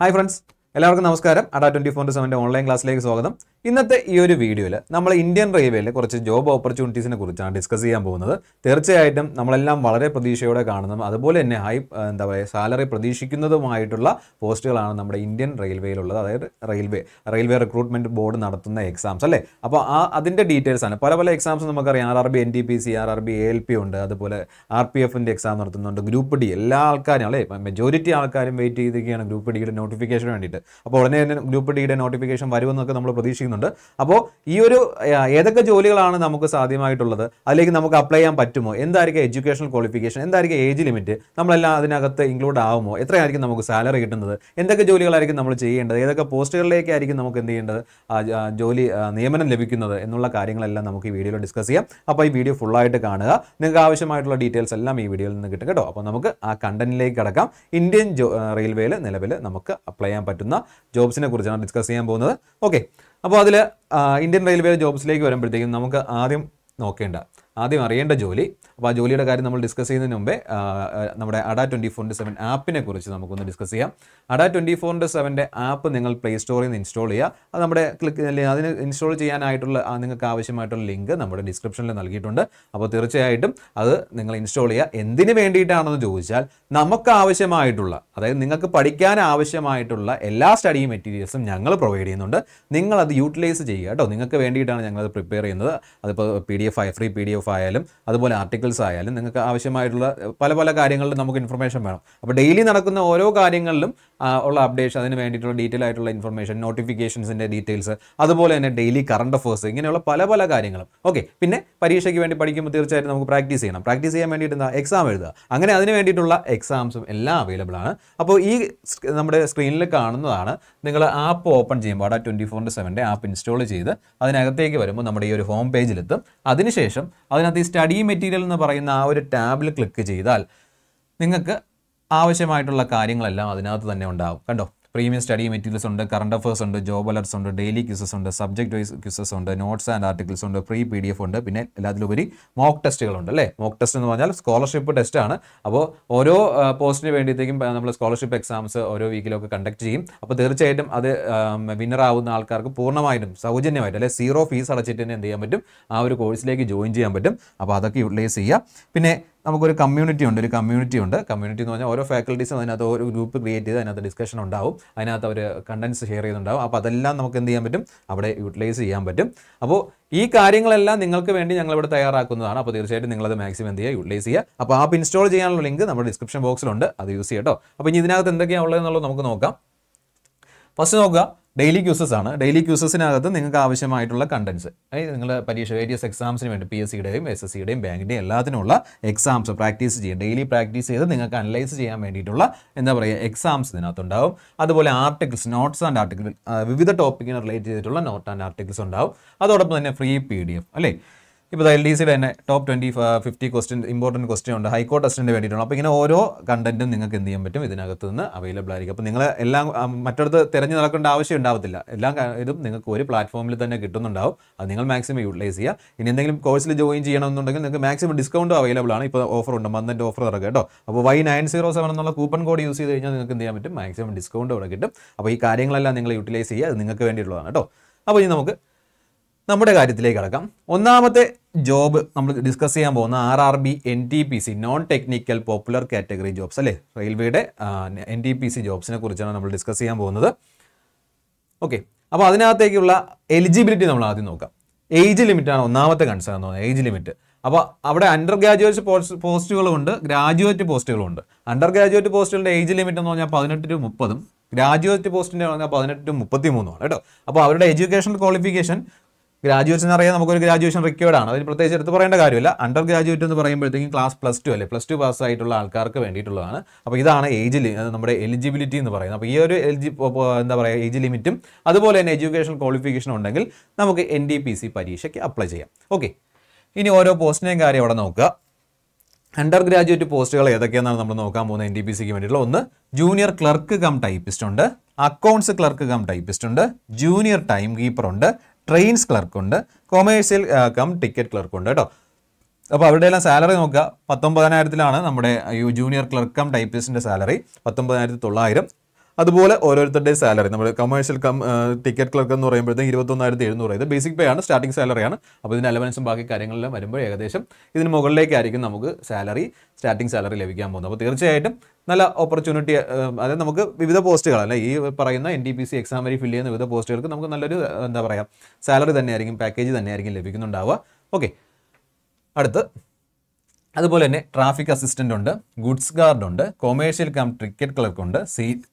hi friends എല്ലാവർക്കും നമസ്കാരം Adda twenty four സെവൻ്റെ ഓൺലൈൻ ക്ലാസ്സിലേക്ക് സ്വാഗതം ഇന്നത്തെ ഈ ഒരു വീഡിയോയിൽ നമ്മൾ ഇന്ത്യൻ റെയിൽവേയിലെ കുറച്ച് ജോബ് ഓപ്പർച്യൂണിറ്റീസിനെ കുറിച്ചാണ് ഡിസ്കസ് ചെയ്യാൻ പോകുന്നത് തീർച്ചയായിട്ടും നമ്മളെല്ലാം വളരെ പ്രതീക്ഷയോടെ കാണുന്നതും അതുപോലെ തന്നെ ഹൈ എന്താ പറയുക സാലറി പ്രതീക്ഷിക്കുന്നതുമായിട്ടുള്ള പോസ്റ്റുകളാണ് നമ്മുടെ ഇന്ത്യൻ റെയിൽവേയിലുള്ളത് അതായത് റെയിൽവേ റെയിൽവേ റിക്രൂട്ട്മെൻറ്റ് ബോർഡ് നടത്തുന്ന എക്സാംസ് അല്ലേ അപ്പോൾ ആ അതിൻ്റെ ഡീറ്റെയിൽസ് ആണ് പല പല എക്സാംസ് നമുക്കറിയാം R R B N D P C R R B A L P ഉണ്ട് അതുപോലെ ആർ പി എഫിൻ്റെ എക്സാം നടത്തുന്നുണ്ട് ഗ്രൂപ്പ് ഡി എല്ലാ ആൾക്കാരും അല്ലേ മെജോറിറ്റി ആൾക്കാരും വെയിറ്റ് ചെയ്തിരിക്കുകയാണ് ഗ്രൂപ്പ് ഡിയുടെ നോട്ടിഫിക്കേഷന് വേണ്ടിയിട്ട് അപ്പോൾ ഉടനെ തന്നെ ഗ്രൂപ്പ് ഡിയുടെ നോട്ടിഫിക്കേഷൻ വരുമെന്നൊക്കെ നമ്മൾ പ്രതീക്ഷിക്കുന്നു പറയുന്നുണ്ട് അപ്പോൾ ഈ ഒരു ഏതൊക്കെ ജോലികളാണ് നമുക്ക് സാധ്യമായിട്ടുള്ളത് അതിലേക്ക് നമുക്ക് അപ്ലൈ ചെയ്യാൻ പറ്റുമോ എന്തായിരിക്കും എഡ്യൂക്കേഷണൽ ക്വാളിഫിക്കേഷൻ എന്തായിരിക്കും ഏജ് ലിമിറ്റ് നമ്മളെല്ലാം അതിനകത്ത് ഇൻക്ലൂഡ് ആവുമോ എത്രയായിരിക്കും നമുക്ക് സാലറി കിട്ടുന്നത് എന്തൊക്കെ ജോലികളായിരിക്കും നമ്മൾ ചെയ്യേണ്ടത് ഏതൊക്കെ പോസ്റ്റുകളിലേക്കായിരിക്കും നമുക്ക് എന്ത് ചെയ്യേണ്ടത് ജോലി നിയമനം ലഭിക്കുന്നത് എന്നുള്ള കാര്യങ്ങളെല്ലാം നമുക്ക് ഈ വീഡിയോയിൽ ഡിസ്കസ് ചെയ്യാം അപ്പോൾ ഈ വീഡിയോ ഫുള്ളായിട്ട് കാണുക നിങ്ങൾക്ക് ആവശ്യമായിട്ടുള്ള ഡീറ്റെയിൽസ് എല്ലാം ഈ വീഡിയോയിൽ നിന്ന് കിട്ടും കേട്ടോ അപ്പോൾ നമുക്ക് ആ കണ്ടന്റിലേക്ക് കടക്കാം ഇന്ത്യൻ റെയിൽവേയിൽ നിലവിൽ നമുക്ക് അപ്ലൈ ചെയ്യാൻ പറ്റുന്ന ജോബ്സിനെ കുറിച്ചാണ് ഡിസ്കസ് ചെയ്യാൻ പോകുന്നത് ഓക്കെ അപ്പോൾ അതിൽ ഇന്ത്യൻ റെയിൽവേ ജോബ്സിലേക്ക് വരുമ്പോഴത്തേക്കും നമുക്ക് ആദ്യം നോക്കേണ്ട ആദ്യം അറിയേണ്ട ജോലി അപ്പോൾ ആ ജോലിയുടെ കാര്യം നമ്മൾ ഡിസ്കസ് ചെയ്യുന്നതിന് മുമ്പേ നമ്മുടെ Adda twenty four into seven ആപ്പിനെ കുറിച്ച് നമുക്കൊന്ന് ഡിസ്കസ് ചെയ്യാം അഡാ ട്വൻറ്റി ഫോർ ഇൻറ്റു സെവൻ്റെ ആപ്പ് നിങ്ങൾ പ്ലേ സ്റ്റോറിൽ നിന്ന് ഇൻസ്റ്റാൾ ചെയ്യുക അത് നമ്മുടെ ക്ലിക്ക് അതിന് ഇൻസ്റ്റാൾ ചെയ്യാനായിട്ടുള്ള നിങ്ങൾക്ക് ആവശ്യമായിട്ടുള്ള ലിങ്ക് നമ്മുടെ ഡിസ്ക്രിപ്ഷനിൽ നൽകിയിട്ടുണ്ട് അപ്പോൾ തീർച്ചയായിട്ടും അത് നിങ്ങൾ ഇൻസ്റ്റാൾ ചെയ്യുക എന്തിനു വേണ്ടിയിട്ടാണെന്ന് ചോദിച്ചാൽ നമുക്ക് ആവശ്യമായിട്ടുള്ള അതായത് നിങ്ങൾക്ക് പഠിക്കാൻ ആവശ്യമായിട്ടുള്ള എല്ലാ സ്റ്റഡി മെറ്റീരിയൽസും ഞങ്ങൾ പ്രൊവൈഡ് ചെയ്യുന്നുണ്ട് നിങ്ങളത് യൂട്ടിലൈസ് ചെയ്യുക കേട്ടോ നിങ്ങൾക്ക് വേണ്ടിയിട്ടാണ് ഞങ്ങളത് പ്രിപ്പയർ ചെയ്യുന്നത് അതിപ്പോൾ P D F free P D F of ആയാലും അതുപോലെ ആർട്ടിക്കിൾസ് ആയാലും നിങ്ങൾക്ക് ആവശ്യമായിട്ടുള്ള പല പല കാര്യങ്ങളിലും നമുക്ക് ഇൻഫർമേഷൻ വേണം അപ്പോൾ ഡെയിലി നടക്കുന്ന ഓരോ കാര്യങ്ങളിലും ഉള്ള അപ്ഡേഷൻ അതിന് വേണ്ടിയിട്ടുള്ള ഡീറ്റെയിൽ ആയിട്ടുള്ള ഇൻഫർമേഷൻ നോട്ടിഫിക്കേഷൻസിൻ്റെ ഡീറ്റെയിൽസ് അതുപോലെ തന്നെ ഡെയിലി കറണ്ട് അഫേഴ്സ് ഇങ്ങനെയുള്ള പല പല കാര്യങ്ങളും ഓക്കെ പിന്നെ പരീക്ഷയ്ക്ക് വേണ്ടി പഠിക്കുമ്പോൾ തീർച്ചയായിട്ടും നമുക്ക് പ്രാക്ടീസ് ചെയ്യണം പ്രാക്ടീസ് ചെയ്യാൻ വേണ്ടിയിട്ട് എന്താ എക്സാം എഴുതുക അങ്ങനെ അതിന് വേണ്ടിയിട്ടുള്ള എക്സാംസും എല്ലാം അവൈലബിൾ ആണ് അപ്പോൾ ഈ നമ്മുടെ സ്ക്രീനിൽ കാണുന്നതാണ് നിങ്ങൾ ആപ്പ് ഓപ്പൺ ചെയ്യുമ്പോൾ അവിടെ ട്വൻറ്റി ഫോറിൻ്റെ സെവൻ്റെ ആപ്പ് ഇൻസ്റ്റാൾ ചെയ്ത് അതിനകത്തേക്ക് വരുമ്പോൾ നമ്മുടെ ഈ ഒരു ഹോം പേജിലെത്തും അതിനുശേഷം അതിനകത്ത് ഈ സ്റ്റഡി മെറ്റീരിയൽ എന്ന് പറയുന്ന ആ ഒരു ടാബിൽ ക്ലിക്ക് ചെയ്താൽ നിങ്ങൾക്ക് ആവശ്യമായിട്ടുള്ള കാര്യങ്ങളെല്ലാം അതിനകത്ത് തന്നെ ഉണ്ടാവും കണ്ടോ പ്രീമിയം സ്റ്റഡി മെറ്റീരിയൽസ് ഉണ്ട് കറണ്ട് അഫേഴ്സ് ഉണ്ട് ജോബ് അലർട്സ് ഉണ്ട് ഡെയിലി ക്യൂസസ് ഉണ്ട് സബ്ജക്ട് വൈസ് ക്യൂസസ് ഉണ്ട് നോട്ട്സ് ആൻഡ് ആർട്ടിക്കിൾസ് ഉണ്ട് പ്രീ പി ഡി എഫ് ഉണ്ട് പിന്നെ എല്ലാത്തിലുപരി മോക്ക് ടെസ്റ്റുകൾ ഉണ്ട് അല്ലേ മോക്ക് ടെസ്റ്റ് എന്ന് പറഞ്ഞാൽ സ്കോളർഷിപ്പ് ടെസ്റ്റ് ആണ് അപ്പോൾ ഓരോ പോസ്റ്റിന് വേണ്ടിയിട്ടേക്കും നമ്മൾ സ്കോളർഷിപ്പ് എക്സാംസ് ഓരോ വീക്കിലൊക്കെ കണ്ടക്ട് ചെയ്യും അപ്പോൾ തീർച്ചയായിട്ടും അത് വിന്നർ ആവുന്ന ആൾക്കാർക്ക് പൂർണ്ണമായിട്ടും സൗജന്യമായിട്ട് അല്ലെ സീറോ ഫീസ് അടച്ചിട്ട് തന്നെ എന്ത് ചെയ്യാൻ പറ്റും ആ ഒരു കോഴ്സിലേക്ക് ജോയിൻ ചെയ്യാൻ പറ്റും അപ്പോൾ അതൊക്കെ യൂട്ടിലൈസ് ചെയ്യുക പിന്നെ നമുക്കൊരു കമ്മ്യൂണിറ്റി ഉണ്ട് ഒരു കമ്മ്യൂണിറ്റി ഉണ്ട് കമ്മ്യൂണിറ്റി എന്ന് പറഞ്ഞാൽ ഓരോ ഫാക്കൽറ്റീസും അതിനകത്ത് ഒരു ഗ്രൂപ്പ് ക്രിയേറ്റ് ചെയ്ത് അതിനകത്ത് ഡിസ്കഷൻ ഉണ്ടാവും അതിനകത്ത് അവർ കണ്ടൻസ് ഷെയർ ചെയ്യുന്നുണ്ടാവും അപ്പോൾ അതെല്ലാം നമുക്ക് എന്ത് ചെയ്യാൻ പറ്റും അവിടെ യൂട്ടിലൈസ് ചെയ്യാൻ പറ്റും അപ്പോൾ ഈ കാര്യങ്ങളെല്ലാം നിങ്ങൾക്ക് വേണ്ടി ഞങ്ങൾ ഇവിടെ തയ്യാറാക്കുന്നതാണ് അപ്പോൾ തീർച്ചയായിട്ടും നിങ്ങളത് മാക്സിമം എന്ത് ചെയ്യുക യൂട്ടിലൈസ് ചെയ്യുക അപ്പോൾ ആപ്പ് ഇൻസ്റ്റാൾ ചെയ്യാനുള്ള ലിങ്ക് നമ്മുടെ ഡിസ്ക്രിപ്ഷൻ ബോക്സിലുണ്ട് അത് യൂസ് ചെയ്യട്ടോ അപ്പോൾ ഇനി ഇതിനകത്ത് എന്തൊക്കെയാണ് ഉള്ളതെന്നുള്ളത് നമുക്ക് നോക്കാം ഫസ്റ്റ് നോക്കുക ഡെയിലി ക്യൂസസ് ആണ് ഡെയിലി ക്യൂസസിനകത്ത് നിങ്ങൾക്ക് ആവശ്യമായിട്ടുള്ള കണ്ടൻസ് നിങ്ങൾ പരീക്ഷ വേരിയസ് എക്സാംസിന് വേണ്ടി പി എസ് സിയുടെയും എസ് എസ് സിയുടെയും ബാങ്കിൻ്റെയും എല്ലാത്തിനുള്ള എക്സാംസ് പ്രാക്ടീസ് ചെയ്യും ഡെയിലി പ്രാക്ടീസ് ചെയ്ത് നിങ്ങൾക്ക് അനലൈസ് ചെയ്യാൻ വേണ്ടിയിട്ടുള്ള എന്താ പറയുക എക്സാംസ് ഇതിനകത്തുണ്ടാവും അതുപോലെ ആർട്ടിക്കിൾസ് നോട്ട്സ് ആൻഡ് ആർട്ടിക്കിൾ വിവിധ ടോപ്പിക്കിനെ റിലേറ്റ് ചെയ്തിട്ടുള്ള നോട്ട് ആൻഡ് ആർട്ടിക്കിൾസ് ഉണ്ടാവും അതോടൊപ്പം തന്നെ ഫ്രീ പി ഡി എഫ് അല്ലേ ഇപ്പോൾ എൽ ഡി സിയുടെ തന്നെ top twenty fifty question important question ഉണ്ട് ഹൈക്കോർട്ട് ടെസ്റ്റിൻ്റെ വേണ്ടിയിട്ടാണ് അപ്പോൾ ഇങ്ങനെ ഓരോ കണ്ടന്റും നിങ്ങൾക്ക് എന്ത് ചെയ്യാൻ പറ്റും ഇതിനകത്ത് നിന്ന് അവൈലബിൾ ആയിരിക്കും അപ്പോൾ നിങ്ങൾ എല്ലാം മറ്റടുത്ത് തിരഞ്ഞു നടക്കേണ്ട ആവശ്യം ഉണ്ടാവത്തില്ല എല്ലാ ഇതും നിങ്ങൾക്ക് ഒരു പ്ലാറ്റ്ഫോമിൽ തന്നെ കിട്ടുന്നുണ്ടാവും അത് നിങ്ങൾ മാക്സിമം യൂട്ടിലൈസ് ചെയ്യുക ഇനി എന്തെങ്കിലും കോഴ്സിൽ ജോയിൻ ചെയ്യണമെന്നുണ്ടെങ്കിൽ നിങ്ങൾക്ക് മാക്സിമം ഡിസ്കൗണ്ടും അവൈലബിൾ ആണ് ഇപ്പോൾ ഓഫർ ഉണ്ട് മന്തിൻ്റെ ഓഫർ ഇറക്കുക കേട്ടോ അപ്പോൾ വൈ നയൻ സീറോ സെവൻ എന്നുള്ള കൂപ്പൺ കോഡ് യൂസ് ചെയ്ത് കഴിഞ്ഞാൽ നിങ്ങൾക്ക് എന്ത് ചെയ്യാൻ പറ്റും മാക്സിമം ഡിസ്കൗണ്ട് അവിടെ കിട്ടും അപ്പോൾ ഈ കാര്യങ്ങളെല്ലാം നിങ്ങൾ യൂട്ടിലൈസ് ചെയ്യുക അത് നിങ്ങൾക്ക് വേണ്ടിയിട്ടുള്ളതാണ് കേട്ടോ അപ്പോൾ ഇനി നമുക്ക് നമ്മുടെ കാര്യത്തിലേക്ക് കടക്കാം ഒന്നാമത്തെ ജോബ് നമ്മൾ ഡിസ്കസ് ചെയ്യാൻ പോകുന്ന R R B N T P C non technical popular category jobs അല്ലേ റെയിൽവേയുടെ എൻ ടി പി സി ജോബ്സിനെ കുറിച്ചാണ് നമ്മൾ ഡിസ്കസ് ചെയ്യാൻ പോകുന്നത് ഓക്കെ അപ്പോൾ അതിനകത്തേക്കുള്ള എലിജിബിലിറ്റി നമ്മൾ ആദ്യം നോക്കാം ഏജ് ലിമിറ്റാണ് ഒന്നാമത്തെ കൺസേൺ എന്ന് പറയുന്നത് ഏജ് ലിമിറ്റ് അപ്പോൾ അവിടെ അണ്ടർ ഗ്രാജുവേറ്റ് പോസ്റ്റുകളുണ്ട് ഗ്രാജുവേറ്റ് പോസ്റ്റുകളുണ്ട് അണ്ടർ ഗ്രാജുവേറ്റ് പോസ്റ്റുകളുടെ ഏജ് ലിമിറ്റ് എന്ന് പറഞ്ഞാൽ പതിനെട്ട് ടു മുപ്പതും ഗ്രാജുവേറ്റ് പോസ്റ്റിൻ്റെ പറഞ്ഞാൽ പതിനെട്ട് ടു മുപ്പത്തി മൂന്നുമാണ് കേട്ടോ അപ്പോൾ അവരുടെ എഡ്യൂക്കേഷൻ ക്വാളിഫിക്കേഷൻ ഗ്രാജുവേഷൻ അറിയാൻ നമുക്കൊരു ഗ്രാജുവേഷൻ റിക്വേർഡ് ആണ് അതിൽ പ്രത്യേകിച്ച് എടുത്ത് പറയേണ്ട കാര്യമില്ല അണ്ടർ ഗ്രാജുവേറ്റ് എന്ന് പറയുമ്പോഴത്തേക്കും ക്ലാസ് പ്ലസ് ടു അല്ലേ പ്ലസ് ടു പാസ് ആയിട്ടുള്ള ആൾക്കാർക്ക് വേണ്ടിയിട്ടുള്ളതാണ് അപ്പോൾ ഇതാണ് ഏജ് നമ്മുടെ എലിജിബിലിറ്റി എന്ന് പറയുന്നത് അപ്പോൾ ഈ ഒരു എലിജി എന്താ പറയുക ഏജ് ലിമിറ്റും അതുപോലെ തന്നെ എഡ്യൂക്കേഷൻ ക്വാളിഫിക്കേഷൻ ഉണ്ടെങ്കിൽ നമുക്ക് എൻ ഡി പി സി പരീക്ഷയ്ക്ക് അപ്ലൈ ചെയ്യാം ഓക്കെ ഇനി ഓരോ പോസ്റ്റിനെയും കാര്യം അവിടെ നോക്കുക അണ്ടർ ഗ്രാജുവേറ്റ് പോസ്റ്റുകൾ ഏതൊക്കെയാണെന്നാണ് നമ്മൾ നോക്കാൻ പോകുന്നത് എൻ ഡി പി സിക്ക് വേണ്ടിയിട്ടുള്ള ഒന്ന് ജൂനിയർ ക്ലർക്ക് കം ടൈപ്പിസ്റ്റ് ഉണ്ട് അക്കൗണ്ട്സ് ക്ലർക്ക് കം ടൈപ്പിസ്റ്റ് ഉണ്ട് ജൂനിയർ ടൈം കീപ്പർ ഉണ്ട് ട്രെയിൻസ് ക്ലർക്കുണ്ട് കൊമേഴ്സ്യൽ കം ടിക്കറ്റ് ക്ലർക്കുണ്ട് കേട്ടോ അപ്പോൾ അവരുടെ എല്ലാം സാലറി നോക്കുക പത്തൊമ്പതിനായിരത്തിലാണ് നമ്മുടെ ജൂനിയർ ക്ലർക്കം ടൈപ്പിസ്റ്റിൻ്റെ സാലറി പത്തൊമ്പതിനായിരത്തി തൊള്ളായിരം അതുപോലെ ഓരോരുത്തരുടെയും സാലറി നമ്മൾ കമേഴ്ഷ്യൽ കം ടിക്കറ്റ് ക്ലർക്ക് എന്ന് പറയുമ്പോഴത്തേക്കും ഇരുപത്തൊന്നായിരത്തി എഴുന്നൂറ് ഇത് ബേസിക് പേ ആണ് സ്റ്റാർട്ടിംഗ് സാലറിയാണ് അപ്പോൾ ഇതിന് അലവൻസും ബാക്കി കാര്യങ്ങളെല്ലാം വരുമ്പോൾ ഏകദേശം ഇതിന് മുകളിലേക്കായിരിക്കും നമുക്ക് സാലറി സ്റ്റാർട്ടിംഗ് സാലറി ലഭിക്കാൻ പോകുന്നത് അപ്പോൾ തീർച്ചയായിട്ടും നല്ല ഓപ്പർച്യൂണിറ്റി അതായത് നമുക്ക് വിവിധ പോസ്റ്റുകൾ അല്ലെ ഈ പറയുന്ന N D P C exam വഴി ഫില്ല് ചെയ്യുന്ന വിവിധ പോസ്റ്റുകൾക്ക് നമുക്ക് നല്ലൊരു എന്താ പറയുക സാലറി തന്നെയായിരിക്കും പാക്കേജ് തന്നെയായിരിക്കും ലഭിക്കുന്നുണ്ടാവുക ഓക്കെ അടുത്ത് അതുപോലെ തന്നെ ട്രാഫിക് അസിസ്റ്റന്റ് ഉണ്ട് ഗുഡ്സ് ഗാർഡ് ഉണ്ട് കൊമേഴ്ഷ്യൽ കം ടിക്കറ്റ് ക്ലർക്ക് ഉണ്ട്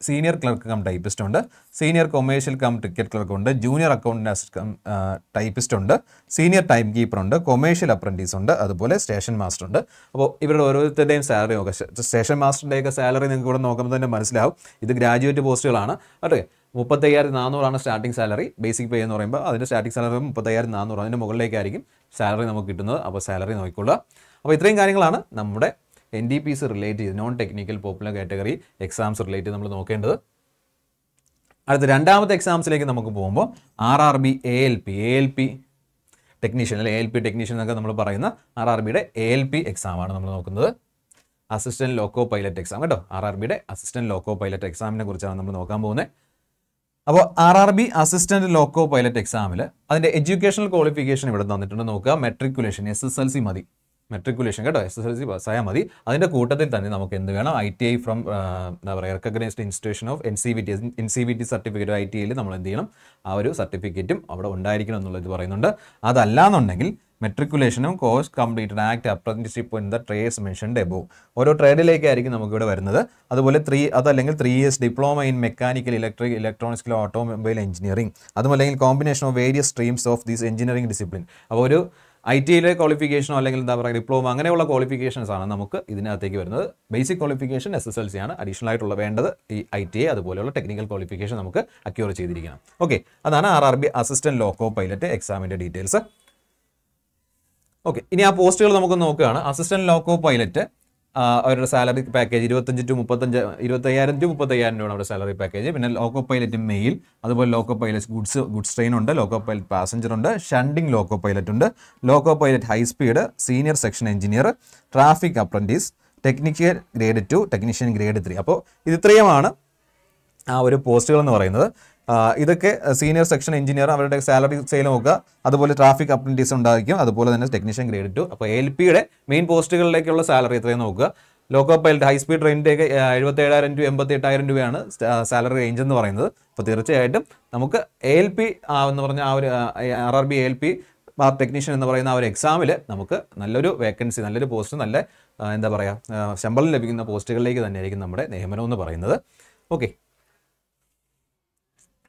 സീനിയർ ക്ലർക്ക് കം ടൈപ്പിസ്റ്റ് ഉണ്ട് senior commercial cum ticket clerk ഉണ്ട് ജൂനിയർ അക്കൗണ്ടൻ്റ് ടൈപ്പിസ്റ്റ് ഉണ്ട് സീനിയർ ടൈം കീപ്പർ ഉണ്ട് കൊമേഴ്ഷ്യൽ അപ്രൻറ്റീസ് ഉണ്ട് അതുപോലെ സ്റ്റേഷൻ മാസ്റ്റർ ഉണ്ട് അപ്പോൾ ഇവരുടെ ഓരോരുത്തരുടെയും സാലറി ഒക്കെ സ്റ്റേഷൻ മാസ്റ്ററിൻ്റെയൊക്കെ സാലറി നിങ്ങൾക്ക് ഇവിടെ നോക്കുമ്പോൾ തന്നെ മനസ്സിലാവും ഇത് ഗ്രാജുവേറ്റ് പോസ്റ്റുകളാണ് ഓക്കെ മുപ്പത്തയ്യായിരത്തി നാനൂറാണ് സ്റ്റാർട്ടിംഗ് സാലറി ബേസിക് പേ എന്ന് പറയുമ്പോൾ അതിൻ്റെ സ്റ്റാർട്ടിംഗ് സാലറി മുപ്പത്തയ്യായിരത്തി നാനൂറ് അതിൻ്റെ മുകളിലേക്കായിരിക്കും സാലറി നമുക്ക് കിട്ടുന്നത് അപ്പോൾ സാലറി നോക്കിക്കൊള്ളുക അപ്പോൾ ഇത്രയും കാര്യങ്ങളാണ് നമ്മുടെ എൻ ഡി സി റിലേറ്റ് ചെയ്ത് non technical popular category exams relate നമ്മൾ നോക്കേണ്ടത് അടുത്ത രണ്ടാമത്തെ എക്സാംസിലേക്ക് നമുക്ക് പോകുമ്പോൾ R R B A L P A L P technician അല്ലെ എ എൽ പി ടെക്നീഷ്യൻ എന്നൊക്കെ നമ്മൾ പറയുന്ന ആർ ആർ ബിയുടെ എ എൽ പി എക്സാമാണ് നമ്മൾ നോക്കുന്നത് അസിസ്റ്റൻറ്റ് ലോക്കോ പൈലറ്റ് എക്സാം കേട്ടോ ആർ ആർ ബിയുടെ അസിസ്റ്റൻറ്റ് ലോക്കോ പൈലറ്റ് എക്സാമിനെ കുറിച്ചാണ് നമ്മൾ നോക്കാൻ പോകുന്നത് അപ്പോൾ R R B assistant loco pilot എക്സാമിൽ അതിൻ്റെ എഡ്യൂക്കേഷണൽ ക്വാളിഫിക്കേഷൻ ഇവിടെ തന്നിട്ടുണ്ട് നോക്കുക matriculation S S L C മതി മെട്രിക്കുലേഷൻ കേട്ടോ എസ് എസ് എൽ സി പാസ്സായാൽ മതി അതിൻ്റെ കൂട്ടത്തിൽ തന്നെ നമുക്ക് എന്ത് വേണം ഐ ടി ഐ ഫ്രം എന്താ പറയുക recognised institution of N C V T N C V T certificate I T ഐയിൽ നമ്മൾ എന്ത് ചെയ്യണം ആ ഒരു സർട്ടിഫിക്കറ്റും അവിടെ ഉണ്ടായിരിക്കണം എന്നുള്ളത് പറയുന്നുണ്ട് എന്നുണ്ടെങ്കിൽ മെട്രിക്കുലേഷനും course completed act apprenticeship in the trades mentioned above ഓരോ ട്രേഡിലേക്കായിരിക്കും നമുക്ക് ഇവിടെ വരുന്നത് അതുപോലെ ത്രീ അതല്ലെങ്കിൽ three years diploma in mechanical electric ഇലക്ട്രോണിക്സിൽ ഓട്ടോമൊബൈൽ എഞ്ചിനീയറിംഗ് അതുമല്ലെങ്കിൽ combination of various streams of these engineering discipline അപ്പോൾ ഒരു ഐ ടി ഐയിലെ ക്വാളിഫിക്കേഷനോ അല്ലെങ്കിൽ എന്താ പറയുക ഡിപ്ലോമ അങ്ങനെയുള്ള ക്വാളിഫിക്കേഷൻസ് ആണ് നമുക്ക് ഇതിനകത്തേക്ക് വരുന്നത് basic qualification S S L C ആണ് അഡീഷണൽ ആയിട്ടുള്ള വേണ്ടത് ഈ ഐ ടി ഐ അതുപോലെയുള്ള ടെക്നിക്കൽ ക്വാളിഫിക്കേഷൻ നമുക്ക് അക്യൂർ ചെയ്തിരിക്കണം ഓക്കെ അതാണ് R R B assistant loco pilot എക്സാമിൻ്റെ ഡീറ്റെയിൽസ് ഓക്കെ ഇനി ആ പോസ്റ്റുകൾ നമുക്ക് നോക്കുകയാണ് അസിസ്റ്റന്റ് ലോക്കോ പൈലറ്റ് അവരുടെ സാലറി പാക്കേജ് ഇരുപത്തഞ്ച് ടു മുപ്പത്തഞ്ച് ഇരുപത്തയ്യായിരം ടു മുപ്പത്തയ്യായിരം രൂപയാണ് അവരുടെ സാലറി പാക്കേജ് പിന്നെ ലോക്കോ പൈലറ്റ് മെയിൽ അതുപോലെ loco pilot goods goods train ഉണ്ട് ലോക്കോ പൈലറ്റ് പാസഞ്ചർ ഉണ്ട് ഷണ്ടിങ് ലോക്കോ പൈലറ്റ് ഉണ്ട് loco pilot high speed senior section engineer traffic apprentice technical grade two technician grade three അപ്പോൾ ഇത് ഇത്രയുമാണ് ആ ഒരു പോസ്റ്റുകൾ എന്ന് പറയുന്നത് ഇതൊക്കെ സീനിയർ സെക്ഷൻ എഞ്ചിനീയർ അവരുടെ സാലറി സെയിൽ നോക്കുക അതുപോലെ ട്രാഫിക് അപ്രൻറ്റീസ് ഉണ്ടായിരിക്കും അതുപോലെ തന്നെ ടെക്നീഷ്യൻ ഗ്രേഡ് ടു അപ്പോൾ എൽ പിയുടെ മെയിൻ പോസ്റ്റുകളിലേക്കുള്ള സാലറി ഇത്രയും നോക്കുക ലോക്കോ പൈലറ്റ് ഹൈ സ്പീഡ് ട്രെയിനിൻ്റെയൊക്കെ എഴുപത്തി ഏഴായിരം രൂപ എൺപത്തി എട്ടായിരം രൂപയാണ് സാലറി റേഞ്ച് എന്ന് പറയുന്നത് അപ്പോൾ തീർച്ചയായിട്ടും നമുക്ക് എൽ പി എന്ന് പറഞ്ഞ ആ ഒരു R R B L P ആ ടെക്നീഷ്യൻ എന്ന് പറയുന്ന ആ ഒരു എക്സാമിൽ നമുക്ക് നല്ലൊരു വേക്കൻസി നല്ലൊരു പോസ്റ്റ് നല്ല എന്താ പറയുക ശമ്പളം ലഭിക്കുന്ന പോസ്റ്റുകളിലേക്ക് തന്നെയായിരിക്കും നമ്മുടെ നിയമനം എന്ന് പറയുന്നത് ഓക്കെ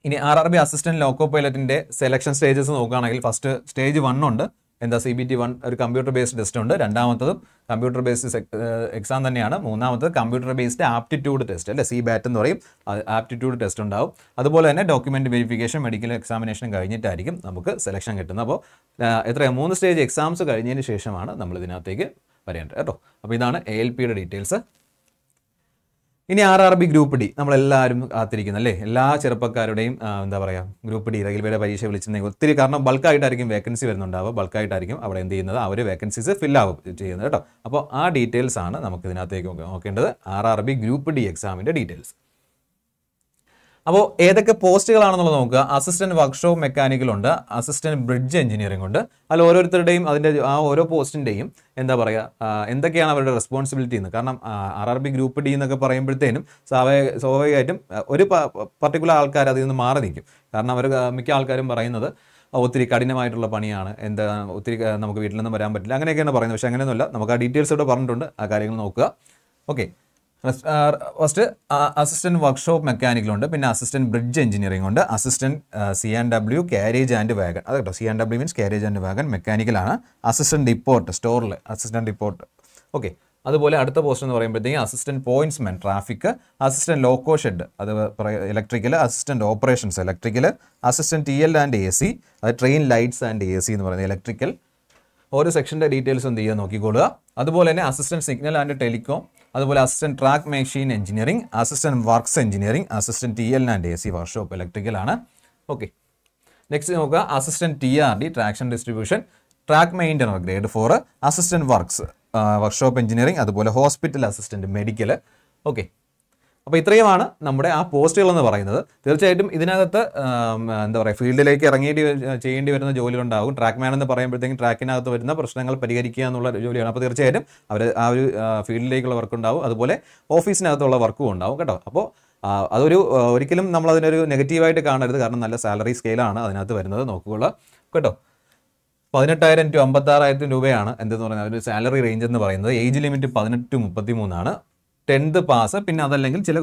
ഇനി R R B assistant loco പൈലറ്റിന്റെ സെലക്ഷൻ സ്റ്റേജസ് നോക്കുകയാണെങ്കിൽ ഫസ്റ്റ് സ്റ്റേജ് വൺ ഉണ്ട് എന്താ സി ബി ടി വൺ ഒരു കമ്പ്യൂട്ടർ ബേസ്ഡ് ടെസ്റ്റ് ഉണ്ട് രണ്ടാമത്തതും കമ്പ്യൂട്ടർ ബേസ്ഡ് എക്സാം തന്നെയാണ് മൂന്നാമത്തത് കമ്പ്യൂട്ടർ ബേസ്ഡ് ആപ്റ്റിറ്റ്യൂഡ് ടെസ്റ്റ് അല്ലെ സി ബാറ്റ് എന്ന് പറയും ആപ്റ്റിറ്റ്യൂഡ് ടെസ്റ്റ് ഉണ്ടാവും അതുപോലെ തന്നെ ഡോക്യുമെന്റ് വെരിഫിക്കേഷൻ മെഡിക്കൽ എക്സാമിനേഷനും കഴിഞ്ഞിട്ടായിരിക്കും നമുക്ക് സെലക്ഷൻ കിട്ടുന്നത് അപ്പോൾ എത്രയാണ് മൂന്ന് സ്റ്റേജ് എക്സാംസ് കഴിഞ്ഞതിന് ശേഷമാണ് നമ്മൾ ഇതിനകത്തേക്ക് വരേണ്ടത് കേട്ടോ അപ്പോൾ ഇതാണ് എ എൽ പിയുടെ ഡീറ്റെയിൽസ് ഇനി R R B group D നമ്മളെല്ലാവരും കാത്തിരിക്കുന്നു അല്ലേ എല്ലാ ചെറുപ്പക്കാരുടെയും എന്താ പറയുക ഗ്രൂപ്പ് ഡി റെയിൽവേയുടെ പരീക്ഷ വിളിച്ചിട്ടുണ്ടെങ്കിൽ ഒത്തിരി കാരണം ബൾക്കായിട്ടായിരിക്കും വേക്കൻസി വരുന്നുണ്ടാവുക ബൾക്കായിട്ടായിരിക്കും അവിടെ എന്ത് ചെയ്യുന്നത് അവർ വേക്കൻസീസ് ഫിൽ ആവും ചെയ്യുന്നത് കേട്ടോ അപ്പോൾ ആ ഡീറ്റെയിൽസ് ആണ് നമുക്ക് ഇതിനകത്തേക്ക് നോക്കേണ്ടത് R R B group D എക്സാമിൻ്റെ ഡീറ്റെയിൽസ് അപ്പോൾ ഏതൊക്കെ പോസ്റ്റുകളാണെന്നുള്ളത് നോക്കുക അസിസ്റ്റന്റ് വർക്ക്ഷോപ്പ് മെക്കാനിക്കലുണ്ട് അസിസ്റ്റന്റ് ബ്രിഡ്ജ് എഞ്ചിനീയറിംഗ് ഉണ്ട് അതിൽ ഓരോരുത്തരുടെയും അതിൻ്റെ ആ ഓരോ പോസ്റ്റിൻ്റെയും എന്താ പറയുക എന്തൊക്കെയാണ് അവരുടെ റെസ്പോൺസിബിലിറ്റി എന്ന് കാരണം R R B group D എന്നൊക്കെ പറയുമ്പോഴത്തേനും സ്വാഭാവിക സ്വാഭാവികമായിട്ടും ഒരു പർട്ടിക്കുലർ ആൾക്കാർ അതിൽ നിന്ന് മാറി നിൽക്കും കാരണം അവർ മിക്ക ആൾക്കാരും പറയുന്നത് ഒത്തിരി കഠിനമായിട്ടുള്ള പണിയാണ് എന്താ ഒത്തിരി നമുക്ക് വീട്ടിൽ നിന്നും വരാൻ പറ്റില്ല അങ്ങനെയൊക്കെയാണ് പറയുന്നത് പക്ഷേ അങ്ങനെയൊന്നുമില്ല നമുക്ക് ആ ഡീറ്റെയിൽസ് ഇവിടെ പറഞ്ഞിട്ടുണ്ട് ആ കാര്യങ്ങൾ നോക്കുക ഓക്കെ ഫസ്റ്റ് അസിസ്റ്റന്റ് വർക്ക്ഷോപ്പ് മെക്കാനിക്കലുണ്ട് പിന്നെ അസിസ്റ്റന്റ് ബ്രിഡ്ജ് എഞ്ചിനീയറിംഗ് ഉണ്ട് assistant C and W carriage and wagon അത് കേട്ടോ C and W means carriage and wagon മെക്കാനിക്കലാണ് അസിസ്റ്റന്റ് ഡിപ്പോർട്ട് സ്റ്റോറിൽ അസിസ്റ്റന്റ് ഡിപ്പോർട്ട് ഓക്കെ അതുപോലെ അടുത്ത പോസ്റ്റ് എന്ന് പറയുമ്പോഴത്തേക്കും assistant pointsman traffic assistant loco shed അത് electrical assistant operations electrical assistant T L and A C അത് train lights and A C എന്ന് പറയുന്നത് ഇലക്ട്രിക്കൽ ഓരോ സെക്ഷൻ്റെ ഡീറ്റെയിൽസ് എന്ത് ചെയ്യുക നോക്കിക്കൊള്ളുക അതുപോലെ തന്നെ അസിസ്റ്റന്റ് സിഗ്നൽ ആൻഡ് ടെലികോം അതുപോലെ assistant track machine engineering assistant works engineering assistant T L and A C workshop ആണ് ഓക്കെ നെക്സ്റ്റ് നോക്കുക assistant T R D traction distribution track മെയിൻ്റെ grade four assistant works workshop engineering അതുപോലെ hospital assistant medical okay അപ്പോൾ ഇത്രയുമാണ് നമ്മുടെ ആ പോസ്റ്റുകൾ എന്ന് പറയുന്നത് തീർച്ചയായിട്ടും ഇതിനകത്ത് എന്താ പറയുക ഫീൽഡിലേക്ക് ഇറങ്ങേണ്ടി ചെയ്യേണ്ടി വരുന്ന ജോലികളുണ്ടാകും ട്രാക്ക് മാൻ എന്ന് പറയുമ്പോഴത്തേക്കും ട്രാക്കിനകത്ത് വരുന്ന പ്രശ്നങ്ങൾ പരിഹരിക്കുക എന്നുള്ള ജോലിയാണ് അപ്പോൾ തീർച്ചയായിട്ടും അവർ ആ ഒരു ഫീൽഡിലേക്കുള്ള വർക്ക് ഉണ്ടാവും അതുപോലെ ഓഫീസിനകത്തുള്ള വർക്കും ഉണ്ടാവും കേട്ടോ അപ്പോൾ അതൊരു ഒരിക്കലും നമ്മൾ അതിനൊരു നെഗറ്റീവായിട്ട് കാണരുത് കാരണം നല്ല സാലറി സ്കെയിലാണ് അതിനകത്ത് വരുന്നത് നോക്കുകയുള്ളൂ കേട്ടോ പതിനെട്ടായിരം ടു അമ്പത്താറായിരത്തി രൂപയാണ് എന്തെന്ന് പറയുന്നത് ഒരു സാലറി റേഞ്ച് എന്ന് പറയുന്നത് ഏജ് ലിമിറ്റ് പതിനെട്ട് മുപ്പത്തി മൂന്നാണ് ടെൻത്ത് പാസ് പിന്നെ അതല്ലെങ്കിൽ ചില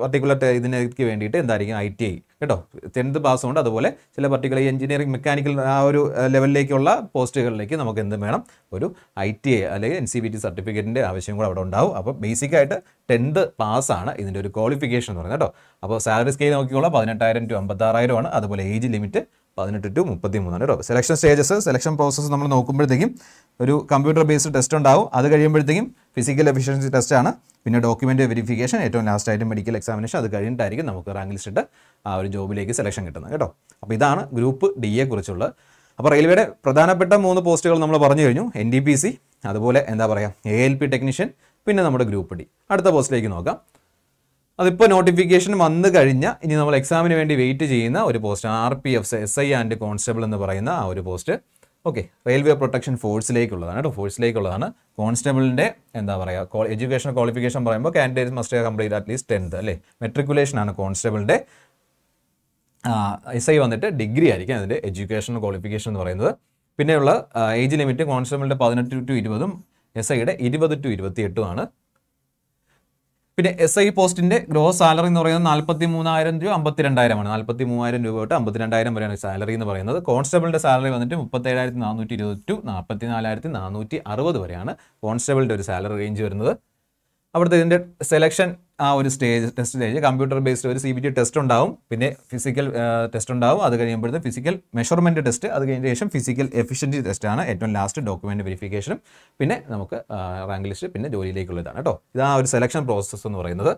പർട്ടിക്കുലർ ഇതിനേക്ക് വേണ്ടിയിട്ട് എന്തായിരിക്കും ഐ ടി ഐ കേട്ടോ ടെൻത്ത് പാസ്സുകൊണ്ട് അതുപോലെ ചില പർട്ടിക്കുലർ എഞ്ചിനീയറിംഗ് മെക്കാനിക്കൽ ആ ഒരു ലെവലിലേക്കുള്ള പോസ്റ്റുകളിലേക്ക് നമുക്ക് എന്ത് വേണം ഒരു ഐ ടി ഐ അല്ലെങ്കിൽ എൻ സി ബി ടി സർട്ടിഫിക്കറ്റിൻ്റെ ആവശ്യം കൂടെ അവിടെ ഉണ്ടാവും അപ്പോൾ ബേസിക്കായിട്ട് ടെൻത്ത് പാസ്സാണ് ഇതിൻ്റെ ഒരു ക്വാളിഫിക്കേഷൻ എന്ന് പറയുന്നത് കേട്ടോ അപ്പോൾ സാലറി സ്കെയിൽ നോക്കിക്കോളാം പതിനെട്ടായിരം ടു അമ്പത്താറായിരമാണ് അതുപോലെ ഏജ് ലിമിറ്റ് പതിനെട്ട് ടു മുപ്പത്തി മൂന്നാണ് കേട്ടോ സെലക്ഷൻ സ്റ്റേജസ് സെലക്ഷൻ പ്രോസസ്സ് നമ്മൾ നോക്കുമ്പോഴത്തേക്കും ഒരു കമ്പ്യൂട്ടർ ബേസ്ഡ് ടെസ്റ്റ് ഉണ്ടാവും അത് കഴിയുമ്പോഴത്തേക്കും ഫിസിക്കൽ എഫിഷ്യൻസി ടെസ്റ്റാണ് പിന്നെ ഡോക്യുമെൻ്റ് വെരിഫിക്കേഷൻ ഏറ്റവും ലാസ്റ്റ് ആയിട്ട് മെഡിക്കൽ എക്സാമിനേഷൻ അത് കഴിഞ്ഞിട്ടായിരിക്കും നമുക്ക് റാങ്ക് ലിസ്റ്റ് ആ ഒരു ജോബിലേക്ക് സെലക്ഷൻ കിട്ടുന്നത് കേട്ടോ അപ്പോൾ ഇതാണ് ഗ്രൂപ്പ് ഡി എ അപ്പോൾ റെയിൽവേയുടെ പ്രധാനപ്പെട്ട മൂന്ന് പോസ്റ്റുകൾ നമ്മൾ പറഞ്ഞു കഴിഞ്ഞു എൻ ഡി പി സി അതുപോലെ എന്താ പറയുക എ എൽ പി ടെക്നീഷ്യൻ പിന്നെ നമ്മുടെ ഗ്രൂപ്പ് ഡി അടുത്ത പോസ്റ്റിലേക്ക് നോക്കാം അതിപ്പോൾ നോട്ടിഫിക്കേഷൻ വന്നു കഴിഞ്ഞാൽ ഇനി നമ്മൾ എക്സാമിന് വേണ്ടി വെയിറ്റ് ചെയ്യുന്ന ഒരു post R P F S I and constable എന്ന് പറയുന്ന ആ ഒരു പോസ്റ്റ് ഓക്കെ റെയിൽവേ പ്രൊട്ടക്ഷൻ ഫോഴ്സിലേക്കുള്ളതാണ് കേട്ടോ ഫോഴ്സിലേക്കുള്ളതാണ് കോൺസ്റ്റബിളിൻ്റെ എന്താ പറയുക എഡ്യൂക്കേഷൻ ക്വാളിഫിക്കേഷൻ പറയുമ്പോൾ candidate must complete at least tenth അല്ലേ ആണ് കോൺസ്റ്റബിളിൻ്റെ എസ് ഐ വന്നിട്ട് ഡിഗ്രി ആയിരിക്കും അതിൻ്റെ എഡ്യൂക്കേഷൻ ക്വാളിഫിക്കേഷൻ എന്ന് പറയുന്നത് പിന്നെയുള്ള ഏജ് ലിമിറ്റ് കോൺസ്റ്റബിളിൻ്റെ പതിനെട്ട് ടു ഇരുപതും എസ് ഐയുടെ ഇരുപത് ടു എട്ടുമാണ് പിന്നെ എസ് ഐ പോസ്റ്റിന്റെ ഗ്രോസ് സാലറി എന്ന് പറയുന്നത് നാൽപ്പത്തി മൂന്നായിരം രൂപ അമ്പത്തി രണ്ടായിരമാണ് നാൽപ്പത്തി മൂവായിരം രൂപ തൊട്ട് അമ്പത്തി രണ്ടായിരം വരെയാണ് സാലറി എന്ന് പറയുന്നത് കോൺസ്റ്റബിളിന്റെ സാലറി വന്നിട്ട് മുപ്പത്തേഴായിരത്തി നാനൂറ്റി ഇരുപത്തി ടു നാൽപ്പത്തി നാലായിരത്തി നാനൂറ്റി അറുപത് വരെയാണ് കോൺസ്റ്റബിളിന്റെ ഒരു സാലറി റേഞ്ച് വരുന്നത് അവിടുത്തെ ഇതിൻ്റെ സെലക്ഷൻ ആ ഒരു stage test stage computer based ഒരു സി ബി ടി ടെസ്റ്റ് ഉണ്ടാവും പിന്നെ ഫിസിക്കൽ ടെസ്റ്റ് ഉണ്ടാവും അത് കഴിയുമ്പോഴത്തെ ഫിസിക്കൽ മെഷർമെൻറ്റ് ടെസ്റ്റ് അത് കഴിഞ്ഞ ശേഷം ഫിസിക്കൽ എഫിഷ്യൻസി ടെസ്റ്റാണ് ഏറ്റവും ലാസ്റ്റ് ഡോക്യുമെൻ്റ് വെരിഫിക്കേഷനും പിന്നെ നമുക്ക് റാങ്ക് ലിസ്റ്റ് പിന്നെ ജോലിയിലേക്കുള്ളതാണ് കേട്ടോ ഇതാണ് ഒരു സെലക്ഷൻ പ്രോസസ്സ് എന്ന് പറയുന്നത്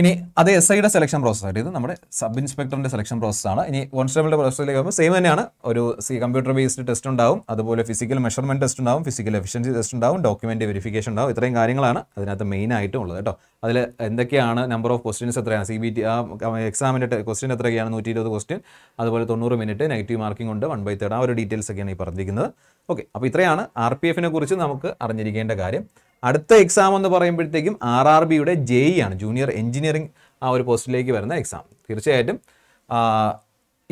ഇനി അത് എസ് ഐയുടെ സെലക്ഷൻ പ്രോസസ്സായിട്ട് ഇത് നമ്മുടെ സബ് ഇൻസ്പെക്ടറിൻ്റെ സെലക്ഷൻ പ്രോസസ്സാണ് ഇനി കോൺസ്റ്റബിളിൻ്റെ പ്രോസസ്സിലേക്ക് വരുമ്പോൾ സെയിം തന്നെയാണ് ഒരു സി കമ്പ്യൂട്ടർ ബേസ്ഡ് ടെസ്റ്റ് ഉണ്ടാവും അതുപോലെ ഫിസിക്കൽ മെഷർമെൻറ്റ് ടെസ്റ്റ് ഉണ്ടാവും ഫിസിക്കൽ എഫിഷ്യൻസി ടെസ്റ്റ് ഉണ്ടാവും ഡോക്യുമെൻറ്റ് വെരിഫിക്കേഷൻ ഉണ്ടാവും ഇത്രയും കാര്യങ്ങളാണ് അതിനകത്ത് മെയിൻ ആയിട്ടും ഉള്ളത് കേട്ടോ അതിൽ എന്തൊക്കെയാണ് നമ്പർ ഓഫ് ക്വസ്റ്റ്യൻസ് എത്രയാണ് സി ബി ടി ആ എക്സാമിൻ്റെ ക്വസ്റ്റ്യൻ എത്രയൊക്കെയാണ് നൂറ്റി ഇരുപത് ക്വസ്റ്റ്യൻ അതുപോലെ തൊണ്ണൂറ് മിനിറ്റ് നെഗറ്റീവ് മാർക്കിംഗ് ഉണ്ട് വൺ ബൈ തേർഡ് ആ ഒരു ഡീറ്റെയിൽസ് ഒക്കെയാണ് ഈ പറഞ്ഞിരിക്കുന്നത് ഓക്കെ അപ്പോൾ ഇത്രയാണ് ആർ പി എഫിനെ കുറിച്ച് നമുക്ക് അറിഞ്ഞിരിക്കേണ്ട കാര്യം അടുത്ത എക്സാം എന്ന് പറയുമ്പോഴത്തേക്കും ആർ ആർ ബിയുടെ ജെ ആണ് ജൂനിയർ എഞ്ചിനീയറിംഗ് ആ ഒരു പോസ്റ്റിലേക്ക് വരുന്ന എക്സാം തീർച്ചയായിട്ടും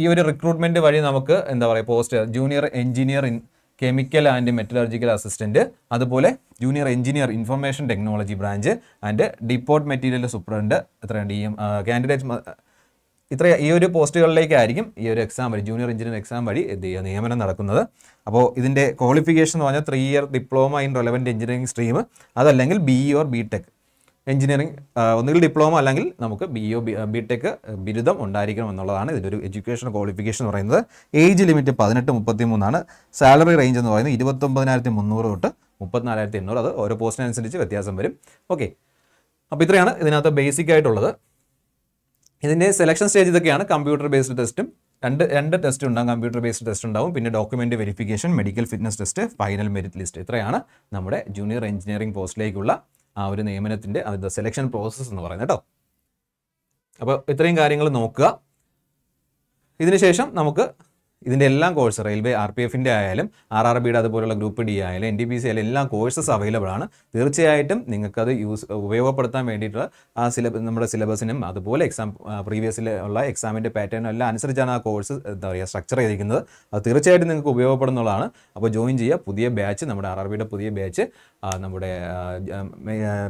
ഈ ഒരു റിക്രൂട്ട്മെന്റ് വഴി നമുക്ക് എന്താ പറയുക post junior engineer in chemical and metallurgical assistant അതുപോലെ junior engineer information technology branch and depot material superintendent എത്രയാണ് ഡി എം ഇത്ര ഈ ഒരു പോസ്റ്റുകളിലേക്കായിരിക്കും ഈ ഒരു എക്സാം വഴി ജൂനിയർ എഞ്ചിനീയർ എക്സാം വഴി എന്ത് ചെയ്യുക നിയമനം നടക്കുന്നത് അപ്പോൾ ഇതിൻ്റെ ക്വാളിഫിക്കേഷൻ എന്ന് പറഞ്ഞാൽ three year diploma in relevant engineering stream അതല്ലെങ്കിൽ B E or B tech engineering ഒന്നുകിൽ ഡിപ്ലോമ അല്ലെങ്കിൽ നമുക്ക് ബി ഒ ബി ടെക് ബിരുദം ഉണ്ടായിരിക്കണം എന്നുള്ളതാണ് ഇതിൻ്റെ ഒരു എഡ്യൂക്കേഷൻ ക്വാളിഫിക്കേഷൻ എന്ന് പറയുന്നത് ഏജ് ലിമിറ്റ് പതിനെട്ട് മുപ്പത്തി മൂന്നാണ് സാലറി റേഞ്ച് എന്ന് പറയുന്നത് ഇരുപത്തൊമ്പതിനായിരത്തി മുന്നൂറ് തൊട്ട് മുപ്പത്തിനാലായിരത്തി എണ്ണൂറ് അത് ഓരോ പോസ്റ്റിനനുസരിച്ച് വ്യത്യാസം വരും ഓക്കെ അപ്പോൾ ഇത്രയാണ് ഇതിനകത്ത് ബേസിക് ആയിട്ടുള്ളത് ഇതിൻ്റെ സെലക്ഷൻ സ്റ്റേജ് ഇതൊക്കെയാണ് കമ്പ്യൂട്ടർ ബേസ്ഡ് ടെസ്റ്റും രണ്ട് രണ്ട് ടെസ്റ്റ് ഉണ്ടാകും കമ്പ്യൂട്ടർ ബേസ്ഡ് ടെസ്റ്റ് ഉണ്ടാവും പിന്നെ document verification medical fitness test final merit list ഇത്രയാണ് നമ്മുടെ ജൂനിയർ എഞ്ചിനീയറിംഗ് പോസ്റ്റിലേക്കുള്ള ആ ഒരു നിയമനത്തിൻ്റെ അത് സെലക്ഷൻ പ്രോസസ്സ് എന്ന് പറയുന്നത് കേട്ടോ അപ്പോൾ ഇത്രയും കാര്യങ്ങൾ നോക്കുക ഇതിനുശേഷം നമുക്ക് ഇതിൻ്റെ എല്ലാം കോഴ്സ് റെയിൽവേ ആർ പി എഫിൻ്റെ ആയാലും ആർ ആർ ബിയുടെ അതുപോലുള്ള ഗ്രൂപ്പ് ഡി ആയാലും എൻ ഡി പി സി ആയാലും എല്ലാ കോഴ്സസ് അവൈലബിൾ ആണ് തീർച്ചയായിട്ടും നിങ്ങൾക്കത് യൂസ് ഉപയോഗപ്പെടുത്താൻ വേണ്ടിയിട്ടുള്ള ആ സിലബസ് നമ്മുടെ സിലബസിനും അതുപോലെ എക്സാം പ്രീവിയസിൽ ഉള്ള എക്സാമിൻ്റെ പാറ്റേണും എല്ലാം അനുസരിച്ചാണ് ആ കോഴ്സ് എന്താ പറയുക സ്ട്രക്ചർ ചെയ്തിരിക്കുന്നത് അത് തീർച്ചയായിട്ടും നിങ്ങൾക്ക് ഉപയോഗപ്പെടുന്നതാണ് അപ്പോൾ ജോയിൻ ചെയ്യുക പുതിയ ബാച്ച് നമ്മുടെ ആർ ആർ ബിയുടെ പുതിയ ബാച്ച് നമ്മുടെ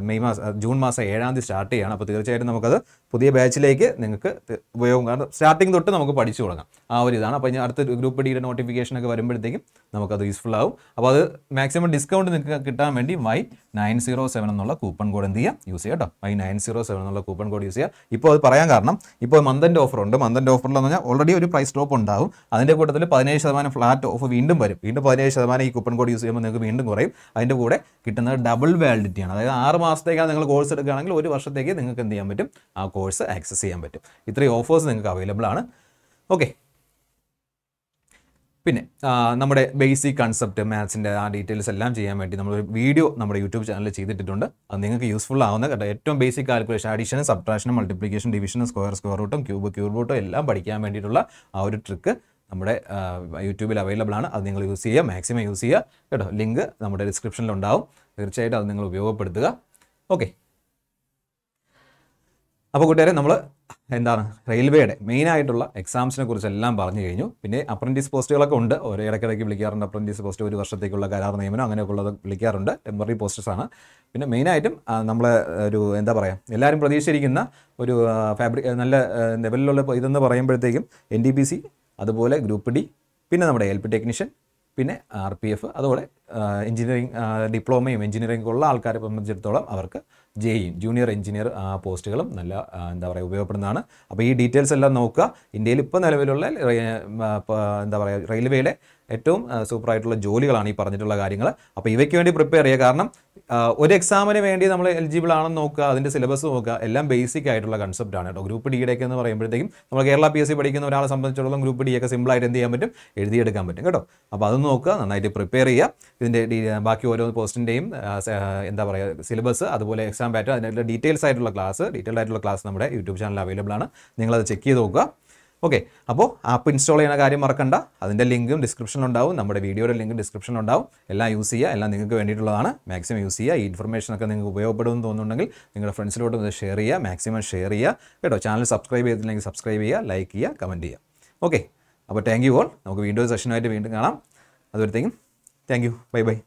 മെയ് മാസം ജൂൺ മാസം ഏഴാം തീയതി സ്റ്റാർട്ട് ചെയ്യണം അപ്പോൾ തീർച്ചയായിട്ടും നമുക്കത് പുതിയ ബാച്ചിലേക്ക് നിങ്ങൾക്ക് ഉപയോഗം കാരണം സ്റ്റാർട്ടിങ് തൊട്ട് നമുക്ക് പഠിച്ചു തുടങ്ങാം ആ ഒരു ഇതാണ് അപ്പോൾ ഇനി അടുത്ത അടുത്ത ഗ്രൂപ്പ് ഡിയുടെ നോട്ടിഫിക്കേഷനൊക്കെ വരുമ്പോഴത്തേക്കും നമുക്കത് യൂസ്ഫുൾ ആവും അപ്പോൾ അത് മാക്സിമം ഡിസ്കൗണ്ട് നിങ്ങൾക്ക് കിട്ടാൻ വേണ്ടി വൈ നയൻ സീറോ സെവൻ എന്നുള്ള കൂപ്പൺ കോഡ് എന്ത് ചെയ്യുക യൂസ് ചെയ്യാം കേട്ടോ വൈ നയൻ സീറോ സെവൻ എന്നുള്ള കൂപ്പൺ കോഡ് യൂസ് ചെയ്യുക ഇപ്പോൾ അത് പറയാൻ കാരണം ഇപ്പോൾ മന്തൻ്റെ ഉണ്ട് മന്തൻ്റെ ഓഫറിൽ എന്ന് പറഞ്ഞാൽ ഓൾറെഡി ഒരു പ്രൈസ് ഡ്രോപ്പ് ഉണ്ടാവും അതിൻ്റെ കൂട്ടത്തിൽ പതിനേഴ് ശതമാനം ഫ്ലാറ്റ് ഓഫ് വീണ്ടും വരും വീണ്ടും പതിനേഴ് ശതമാനം ഈ കൂപ്പൺ കോഡ് യൂസ് ചെയ്യുമ്പോൾ നിങ്ങൾക്ക് വീണ്ടും കുറയും അതിൻ്റെ കൂടെ കിട്ടുന്നത് ഡബിൾ വാലിഡിറ്റിയാണ് അതായത് ആറ് മാസത്തേക്കാണ് നിങ്ങൾ കോഴ്സ് എടുക്കുകയാണെങ്കിൽ ഒരു വർഷത്തേക്ക് നിങ്ങൾക്ക് എന്ത് ചെയ്യാൻ പറ്റും ആ കോഴ്സ് ആക്സസ് ചെയ്യാൻ പറ്റും ഇത്രയും ഓഫേഴ്സ് നിങ്ങൾക്ക് അവൈലബിൾ ആണ് ഓക്കെ പിന്നെ നമ്മുടെ ബേസിക് കൺസെപ്റ്റ് മാത്സിൻ്റെ ആ ഡീറ്റെയിൽസ് എല്ലാം ചെയ്യാൻ വേണ്ടി നമ്മളൊരു വീഡിയോ നമ്മുടെ യൂട്യൂബ് ചാനലിൽ ചെയ്തിട്ടുണ്ട് അത് നിങ്ങൾക്ക് യൂസ്ഫുൾ ആവുന്ന കേട്ടോ ഏറ്റവും ബേസിക് കാൽക്കുലേഷൻ അഡീഷനും സബ്ട്രാക്ഷനും മൾട്ടിപ്ലിക്കേഷൻ ഡിവിഷനും സ്ക്വയർ സ്ക്വയർ റൂട്ടും ക്യൂബ് ക്യൂബ് റൂട്ടും എല്ലാം പഠിക്കാൻ വേണ്ടിയിട്ടുള്ള ആ ഒരു ട്രിക്ക് നമ്മുടെ യൂട്യൂബിൽ അവൈലബിൾ ആണ് അത് നിങ്ങൾ യൂസ് ചെയ്യുക മാക്സിമം യൂസ് ചെയ്യുക കേട്ടോ ലിങ്ക് നമ്മുടെ ഡിസ്ക്രിപ്ഷനിൽ ഉണ്ടാവും തീർച്ചയായിട്ടും അത് നിങ്ങൾ ഉപയോഗപ്പെടുത്തുക ഓക്കെ അപ്പോൾ കൂട്ടുകാരെ നമ്മൾ എന്താണ് റെയിൽവേയുടെ മെയിനായിട്ടുള്ള എക്സാംസിനെ കുറിച്ചെല്ലാം പറഞ്ഞു കഴിഞ്ഞു പിന്നെ അപ്രൻറ്റീസ് പോസ്റ്റുകളൊക്കെ ഉണ്ട് ഒരേ ഇടയ്ക്കിടയ്ക്ക് വിളിക്കാറുണ്ട് അപ്രൻറ്റീസ് പോസ്റ്റ് ഒരു വർഷത്തേക്കുള്ള കരാർ നിയമനം അങ്ങനെയൊക്കെ ഉള്ളത് വിളിക്കാറുണ്ട് ടെമ്പററി പോസ്റ്റേഴ്സാണ് പിന്നെ മെയിനായിട്ടും നമ്മൾ ഒരു എന്താ പറയുക എല്ലാവരും പ്രതീക്ഷിച്ചിരിക്കുന്ന ഒരു ഫാബ്രിക് നല്ല ലെവലിലുള്ള ഇതെന്ന് പറയുമ്പോഴത്തേക്കും എൻ ഡി സി അതുപോലെ ഗ്രൂപ്പ് ഡി പിന്നെ നമ്മുടെ എൽ പി ടെക്നീഷ്യൻ പിന്നെ ആർ പി എഫ് അതുപോലെ എഞ്ചിനീയറിംഗ് ഡിപ്ലോമയും എഞ്ചിനീയറിംഗ് ഉള്ള ആൾക്കാരെ സംബന്ധിച്ചിടത്തോളം അവർക്ക് ജെയും ജൂനിയർ എഞ്ചിനീയർ പോസ്റ്റുകളും നല്ല എന്താ പറയുക ഉപയോഗപ്പെടുന്നതാണ് അപ്പോൾ ഈ ഡീറ്റെയിൽസ് എല്ലാം നോക്കുക ഇന്ത്യയിൽ ഇപ്പോൾ നിലവിലുള്ള എന്താ പറയുക റെയിൽവേയിലെ ഏറ്റവും സൂപ്പർ ആയിട്ടുള്ള ജോലികളാണ് ഈ പറഞ്ഞിട്ടുള്ള കാര്യങ്ങൾ അപ്പോൾ ഇവയ്ക്ക് വേണ്ടി പ്രിപ്പയർ ചെയ്യുക കാരണം ഒരു എക്സാമിന് വേണ്ടി നമ്മൾ എലിജിബിൾ ആണെന്ന് നോക്കുക അതിൻ്റെ സിലബസ് നോക്കുക എല്ലാം ബേസിക് ആയിട്ടുള്ള കൺസെപ്റ്റ് ആണ് കേട്ടോ ഗ്രൂപ്പ് ഡിയുടെയൊക്കെ എന്ന് പറയുമ്പോഴത്തേക്കും നമ്മൾ കേരള പി എസ് സി പഠിക്കുന്ന ഒരാളെ സംബന്ധിച്ചിടത്തോളം ഗ്രൂപ്പ് ഡിയൊക്കെ സിമ്പിളായിട്ട് എന്ത് ചെയ്യാൻ പറ്റും എഴുതിയെടുക്കാൻ പറ്റും കേട്ടോ അപ്പോൾ അത് നോക്കുക നന്നായിട്ട് പ്രിപ്പയർ ചെയ്യുക ഇതിൻ്റെ ബാക്കി ഓരോ പോസ്റ്റിൻ്റെയും എന്താ പറയുക സിലബസ് അതുപോലെ എക്സാം പാറ്റേൺ അതിനുള്ള ഡീറ്റെയിൽസ് ആയിട്ടുള്ള ക്ലാസ് ഡീറ്റെയിൽഡ് ആയിട്ടുള്ള ക്ലാസ് നമ്മുടെ യൂട്യൂബ് ചാനൽ അവൈലബിൾ ആണ് നിങ്ങളത് ചെക്ക് ചെയ്ത് നോക്കുക ഓക്കെ അപ്പോൾ ആപ്പ് ഇൻസ്റ്റാൾ ചെയ്യുന്ന കാര്യം മറക്കണ്ട അതിൻ്റെ ലിങ്കും ഡിസ്ക്രിപ്ഷനിലുണ്ടാവും നമ്മുടെ വീഡിയോയുടെ ലിങ്ക് ഡിസ്ക്രിപ്ഷനിലുണ്ടാവും എല്ലാം യൂസ് ചെയ്യുക എല്ലാം നിങ്ങൾക്ക് വേണ്ടിയിട്ടുള്ളതാണ് മാക്സിമം യൂസ് ചെയ്യുക ഈ ഇൻഫർമേഷനൊക്കെ നിങ്ങൾക്ക് ഉപയോഗപ്പെടുമെന്ന് തോന്നുന്നുണ്ടെങ്കിൽ നിങ്ങളുടെ ഫ്രണ്ട്സിലോട്ടും ഇത് ഷെയർ ചെയ്യുക മാക്സിമം ഷെയർ ചെയ്യുക കേട്ടോ ചാനൽ സബ്സ്ക്രൈബ് ചെയ്തില്ലെങ്കിൽ സബ്സ്ക്രൈബ് ചെയ്യുക ലൈക്ക് ചെയ്യുക കമൻറ്റ് ചെയ്യുക ഓക്കെ അപ്പോൾ താങ്ക് യു ഓൾ നമുക്ക് വീണ്ടും സെഷനുമായിട്ട് വീണ്ടും കാണാം അതുവരത്തേക്കും താങ്ക് യു ബൈ ബൈ